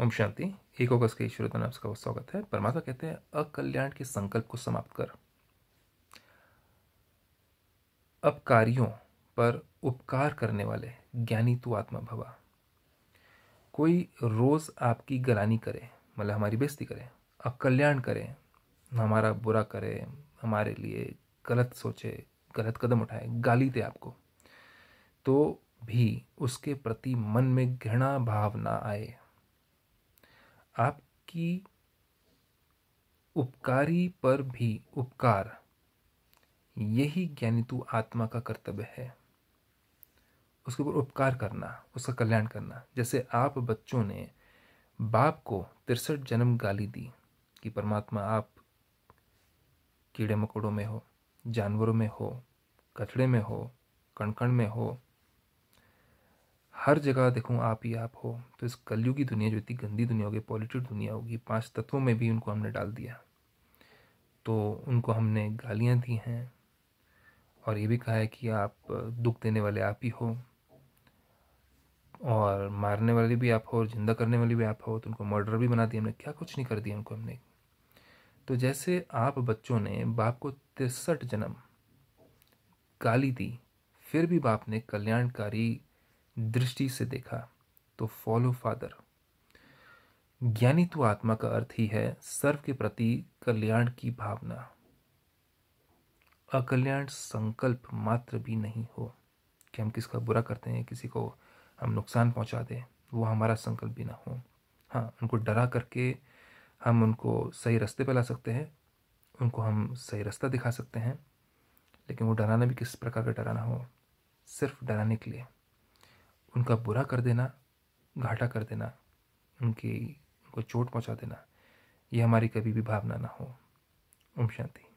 ओम शांति एक अगस्त के ईश्वरतन आपका बहुत स्वागत है परमात्मा कहते हैं अकल्याण के संकल्प को समाप्त कर अब कार्यों पर उपकार करने वाले ज्ञानी तू तो आत्मा भवा कोई रोज़ आपकी गलानी करे मतलब हमारी बेस्ती करे अकल्याण करे हमारा बुरा करे हमारे लिए गलत सोचे गलत कदम उठाए गाली दे आपको तो भी उसके प्रति मन में घृणा भाव ना आए आपकी उपकारी पर भी उपकार यही ज्ञानितु आत्मा का कर्तव्य है उसके ऊपर उपकार करना उसका कल्याण करना जैसे आप बच्चों ने बाप को तिरसठ जन्म गाली दी कि परमात्मा आप कीड़े मकोड़ों में हो जानवरों में हो कचड़े में हो कणकण में हो हर जगह देखो आप ही आप हो तो इस कलयुग की दुनिया जो इतनी गंदी दुनिया होगी पॉलिटेड दुनिया होगी पांच तत्वों में भी उनको हमने डाल दिया तो उनको हमने गालियाँ दी हैं और ये भी कहा है कि आप दुख देने वाले आप ही हो और मारने वाले भी आप हो और जिंदा करने वाले भी आप हो तो उनको मर्डर भी बना दिया हमने क्या कुछ नहीं कर दिया उनको हमने तो जैसे आप बच्चों ने बाप को तिरसठ जन्म गाली दी फिर भी बाप ने कल्याणकारी दृष्टि से देखा तो फॉलो फादर ज्ञानी तो आत्मा का अर्थ ही है सर्व के प्रति कल्याण की भावना अकल्याण संकल्प मात्र भी नहीं हो कि हम किसका बुरा करते हैं किसी को हम नुकसान पहुंचा दें वो हमारा संकल्प भी ना हो हाँ उनको डरा करके हम उनको सही रास्ते पर ला सकते हैं उनको हम सही रास्ता दिखा सकते हैं लेकिन वो डराना भी किस प्रकार का डराना हो सिर्फ डराने के लिए उनका बुरा कर देना घाटा कर देना उनकी उनको चोट पहुंचा देना ये हमारी कभी भी भावना ना हो ओम शांति